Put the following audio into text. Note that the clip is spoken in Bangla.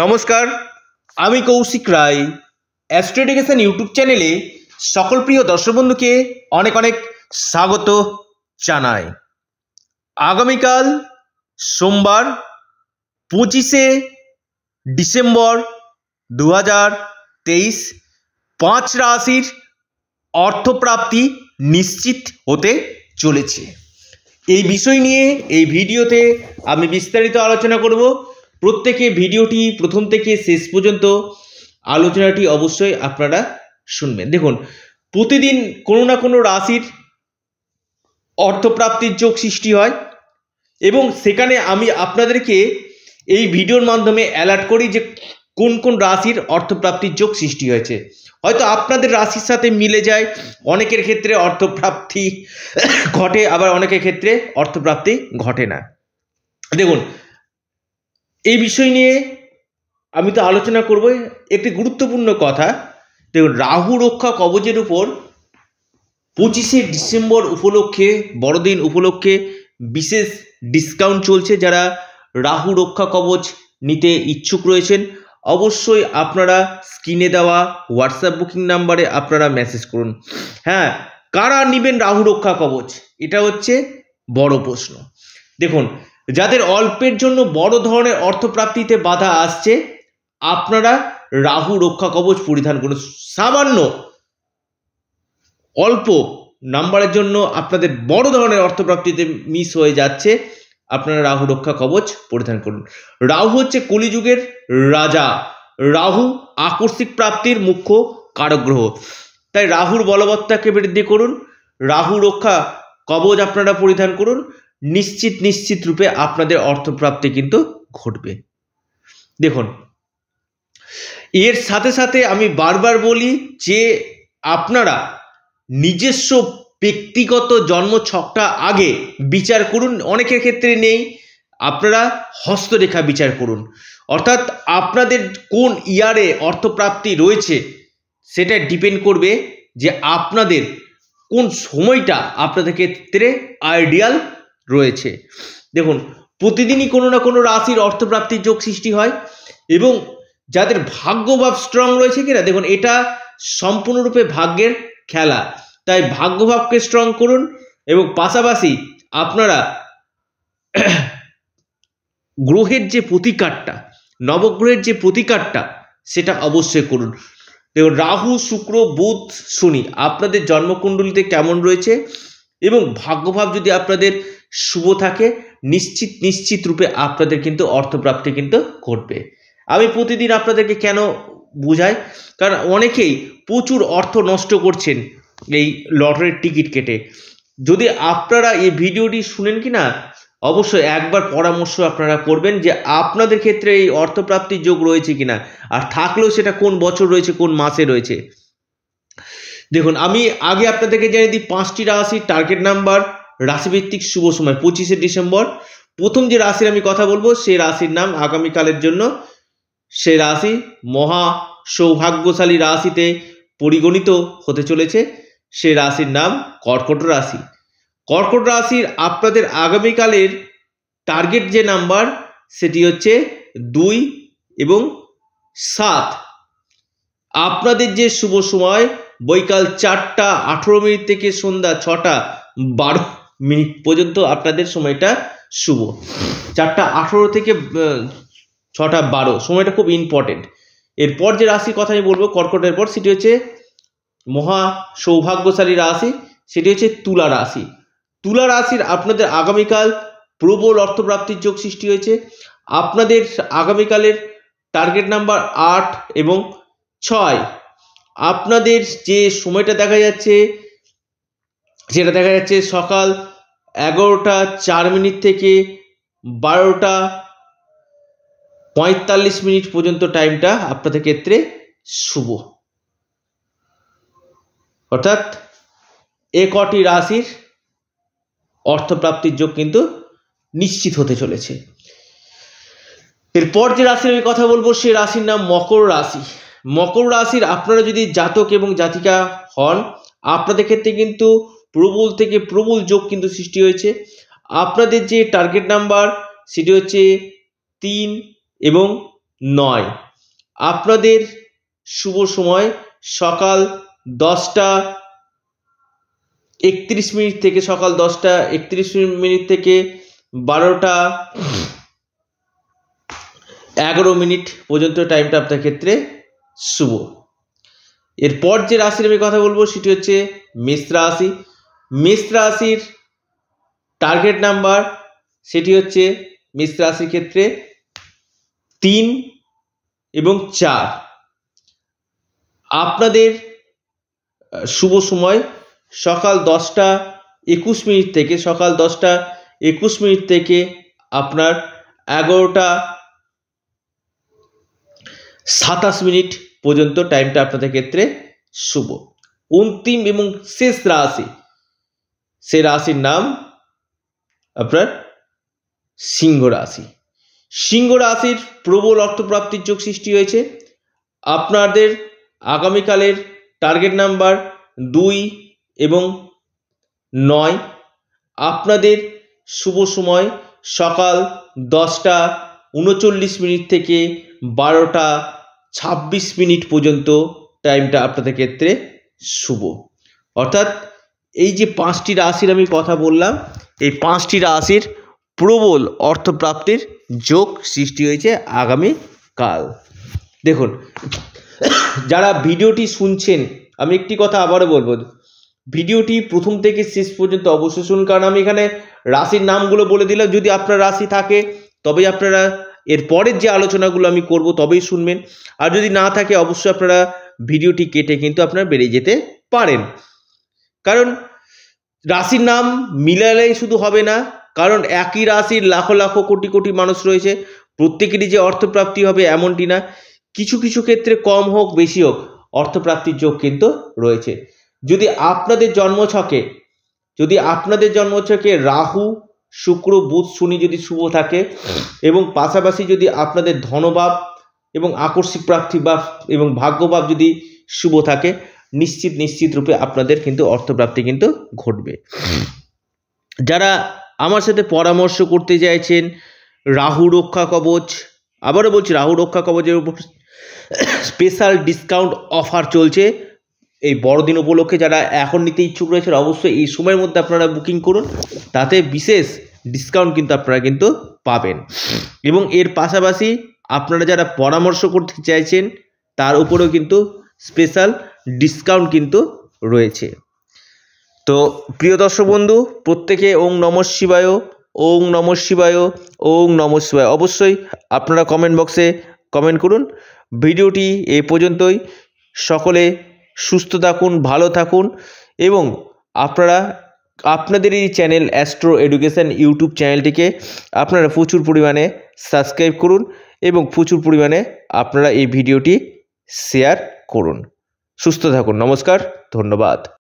নমস্কার আমি কৌশিক রায় অ্যাস্ট্রোডিকেশন ইউটিউব চ্যানেলে সকল প্রিয় দর্শক বন্ধুকে অনেক অনেক স্বাগত জানাই আগামীকাল সোমবার পঁচিশে ডিসেম্বর দু হাজার তেইশ পাঁচ রাশির অর্থপ্রাপ্তি নিশ্চিত হতে চলেছে এই বিষয় নিয়ে এই ভিডিওতে আমি বিস্তারিত আলোচনা করব প্রত্যেকে ভিডিওটি প্রথম থেকে শেষ পর্যন্ত আলোচনাটি অবশ্যই আপনারা শুনবেন দেখুন প্রতিদিন কোনো না কোনো রাশির অর্থপ্রাপ্তির যোগ সৃষ্টি হয় এবং সেখানে আমি আপনাদেরকে এই ভিডিওর মাধ্যমে অ্যালার্ট করি যে কোন কোন রাশির অর্থপ্রাপ্তির যোগ সৃষ্টি হয়েছে হয়তো আপনাদের রাশির সাথে মিলে যায় অনেকের ক্ষেত্রে অর্থপ্রাপ্তি ঘটে আবার অনেকের ক্ষেত্রে অর্থপ্রাপ্তি ঘটে না দেখুন এই বিষয় নিয়ে আমি তো আলোচনা করব একটি গুরুত্বপূর্ণ কথা দেখুন রাহু রক্ষা কবচের উপর পঁচিশে ডিসেম্বর উপলক্ষে বড়দিন উপলক্ষে বিশেষ ডিসকাউন্ট চলছে যারা রাহু রক্ষা কবচ নিতে ইচ্ছুক রয়েছেন অবশ্যই আপনারা স্ক্রিনে দেওয়া হোয়াটসঅ্যাপ বুকিং নাম্বারে আপনারা মেসেজ করুন হ্যাঁ কারা নেবেন রাহু রক্ষা কবচ এটা হচ্ছে বড় প্রশ্ন দেখুন যাদের অল্পের জন্য বড় ধরনের অর্থপ্রাপ্তিতে বাধা আসছে আপনারা রাহু রক্ষা কবচ পরিধান করুন সামান্য অল্প নাম্বারের জন্য আপনাদের বড় ধরনের অর্থপ্রাপ্তিতে মিস হয়ে যাচ্ছে আপনারা রাহু রক্ষা কবচ পরিধান করুন রাহু হচ্ছে কলিযুগের রাজা রাহু আকস্মিক প্রাপ্তির মুখ্য কারগ্রহ তাই রাহুর বলবত্তাকে বৃদ্ধি করুন রাহু রক্ষা কবচ আপনারা পরিধান করুন নিশ্চিত নিশ্চিত রূপে আপনাদের অর্থপ্রাপ্তি কিন্তু ঘটবে দেখুন এর সাথে সাথে আমি বারবার বলি যে আপনারা নিজস্ব ব্যক্তিগত জন্ম ছকটা আগে বিচার করুন অনেকের ক্ষেত্রে নেই আপনারা হস্তরেখা বিচার করুন অর্থাৎ আপনাদের কোন ইয়ারে অর্থপ্রাপ্তি রয়েছে সেটা ডিপেন্ড করবে যে আপনাদের কোন সময়টা আপনাদের ক্ষেত্রে আইডিয়াল রয়েছে দেখুন প্রতিদিনই কোনো না কোনো রাশির অর্থপ্রাপ্তির যোগ সৃষ্টি হয় এবং যাদের ভাগ্য ভাব স্ট্রং রয়েছে কিনা দেখুন এটা সম্পূর্ণরূপে ভাগ্যের খেলা তাই ভাগ্যভাবকে স্ট্রং করুন এবং পাশাপাশি আপনারা গ্রহের যে প্রতিকারটা নবগ্রহের যে প্রতিকারটা সেটা অবশ্যই করুন দেখুন রাহু শুক্র বুধ শনি আপনাদের জন্মকুণ্ডলিতে কেমন রয়েছে এবং ভাগ্যভাব যদি আপনাদের শুভ থাকে নিশ্চিত নিশ্চিত রূপে আপনাদের কিন্তু অর্থপ্রাপ্তি কিন্তু ঘটবে আমি প্রতিদিন আপনাদেরকে কেন বুঝাই কারণ অনেকেই প্রচুর অর্থ নষ্ট করছেন এই লটারির টিকিট কেটে যদি আপনারা এই ভিডিওটি শুনেন কি না অবশ্যই একবার পরামর্শ আপনারা করবেন যে আপনাদের ক্ষেত্রে এই অর্থপ্রাপ্তির যোগ রয়েছে কিনা আর থাকলেও সেটা কোন বছর রয়েছে কোন মাসে রয়েছে দেখুন আমি আগে আপনাদেরকে জানিয়ে দিই পাঁচটি রাশির টার্গেট নাম্বার রাশিভিত্তিক শুভ সময় পঁচিশে ডিসেম্বর প্রথম যে রাশির আমি কথা বলবো সেই রাশির নাম আগামীকালের জন্য সে রাশি মহা সৌভাগ্যশালী রাশিতে পরিগণিত হতে চলেছে সে রাশির নাম কর্কট রাশি কর্কট রাশির আপনাদের আগামীকালের টার্গেট যে নাম্বার সেটি হচ্ছে দুই এবং সাত আপনাদের যে শুভ সময় বৈকাল চারটা আঠেরো মিনিট থেকে সন্ধ্যা ছটা বারো মিনিট পর্যন্ত আপনাদের সময়টা শুভ চারটা আঠেরো থেকে ছটা বারো সময়টা খুব ইম্পর্টেন্ট এরপর যে রাশির কথা আমি বলবো কর্কটের পর সেটি হচ্ছে মহা সৌভাগ্যশালী রাশি সেটি হচ্ছে তুলা রাশি তুলা রাশির আপনাদের আগামীকাল প্রবল অর্থপ্রাপ্তির যোগ সৃষ্টি হয়েছে আপনাদের আগামীকালের টার্গেট নাম্বার আট এবং ছয় আপনাদের যে সময়টা দেখা যাচ্ছে সেটা দেখা যাচ্ছে সকাল এগারোটা চার মিনিট থেকে বারোটা পঁয়তাল্লিশ মিনিট পর্যন্ত টাইমটা আপনাদের ক্ষেত্রে শুভ অর্থাৎ এ কটি রাশির অর্থপ্রাপ্তির যোগ কিন্তু নিশ্চিত হতে চলেছে এরপর যে রাশির আমি কথা বলবো সে রাশির নাম মকর রাশি মকর রাশির আপনারা যদি জাতক এবং জাতিকা হন আপনাদের ক্ষেত্রে কিন্তু প্রবল থেকে প্রবল যোগ কিন্তু সৃষ্টি হয়েছে আপনাদের যে টার্গেট নাম্বার সেটি হচ্ছে তিন এবং নয় আপনাদের শুভ সময় সকাল দশটা একত্রিশ মিনিট থেকে সকাল দশটা একত্রিশ মিনিট থেকে বারোটা এগারো মিনিট পর্যন্ত টাইমটা আপনার ক্ষেত্রে শুভ এরপর যে রাশির আমি কথা বলবো সেটি হচ্ছে মেষ রাশি মেষ রাশির টার্গেট নাম্বার সেটি হচ্ছে মেষ রাশির ক্ষেত্রে তিন এবং চার আপনাদের শুভ সময় সকাল দশটা একুশ মিনিট থেকে সকাল দশটা একুশ মিনিট থেকে আপনার এগারোটা সাতাশ মিনিট পর্যন্ত টাইমটা আপনাদের ক্ষেত্রে শুভ অন্তিম এবং শেষ রাশি সে রাশির নাম আপনার সিংহ রাশি সিংহ রাশির প্রবল অর্থপ্রাপ্তির যোগ সৃষ্টি হয়েছে আপনাদের আগামীকালের টার্গেট নাম্বার দুই এবং নয় আপনাদের শুভ সময় সকাল দশটা উনচল্লিশ মিনিট থেকে বারোটা ছাব্বিশ মিনিট পর্যন্ত টাইমটা আপনাদের ক্ষেত্রে শুভ অর্থাৎ এই যে পাঁচটি রাশির আমি কথা বললাম এই পাঁচটি রাশির প্রবল অর্থপ্রাপ্তির যোগ সৃষ্টি হয়েছে আগামী কাল দেখুন যারা ভিডিওটি শুনছেন আমি একটি কথা আবারও বলবো ভিডিওটি প্রথম থেকে শেষ পর্যন্ত অবশ্যই শুনুন কারণ আমি এখানে রাশির নামগুলো বলে দিলাম যদি আপনার রাশি থাকে তবেই আপনারা এর পরের যে আলোচনাগুলো আমি করব তবেই শুনবেন আর যদি না থাকে অবশ্যই আপনারা ভিডিওটি কেটে কিন্তু আপনারা বেরিয়ে যেতে পারেন কারণ রাশির নাম মিলালেই শুধু হবে না কারণ একই রাশির লাখো লাখো কোটি কোটি মানুষ রয়েছে প্রত্যেকেরই যে অর্থপ্রাপ্তি হবে এমনটি না কিছু কিছু ক্ষেত্রে কম হোক বেশি হোক অর্থপ্রাপ্তির যোগ কিন্তু রয়েছে যদি আপনাদের জন্মছকে যদি আপনাদের জন্মছকে রাহু শুক্র বুধ শনি যদি শুভ থাকে এবং পাশাপাশি যদি আপনাদের ধনভাব এবং আকস্মিক প্রাপ্তি বা এবং ভাগ্যভাব যদি শুভ থাকে নিশ্চিত নিশ্চিত রূপে আপনাদের কিন্তু অর্থপ্রাপ্তি কিন্তু ঘটবে যারা আমার সাথে পরামর্শ করতে চাইছেন রাহু রক্ষা কবচ আবারও বলছি রাহু রক্ষা কবচের উপর স্পেশাল ডিসকাউন্ট অফার চলছে এই বড়দিন উপলক্ষে যারা এখন নিতে ইচ্ছুক রয়েছেন অবশ্যই এই সময়ের মধ্যে আপনারা বুকিং করুন তাতে বিশেষ ডিসকাউন্ট কিন্তু আপনারা কিন্তু পাবেন এবং এর পাশাপাশি আপনারা যারা পরামর্শ করতে চাইছেন তার উপরেও কিন্তু স্পেশাল ডিসকাউন্ট কিন্তু রয়েছে তো প্রিয় দর্শক বন্ধু প্রত্যেকে ওং নম শিবায় ওং নম শিবায় ওং নম শিবায় অবশ্যই আপনারা কমেন্ট বক্সে কমেন্ট করুন ভিডিওটি এ পর্যন্তই সকলে সুস্থ থাকুন ভালো থাকুন এবং আপনারা আপনাদের এই চ্যানেল অ্যাস্ট্রো এডুকেশান ইউটিউব চ্যানেলটিকে আপনারা প্রচুর পরিমাণে সাবস্ক্রাইব করুন এবং প্রচুর পরিমাণে আপনারা এই ভিডিওটি শেয়ার করুন সুস্থ থাকুন নমস্কার ধন্যবাদ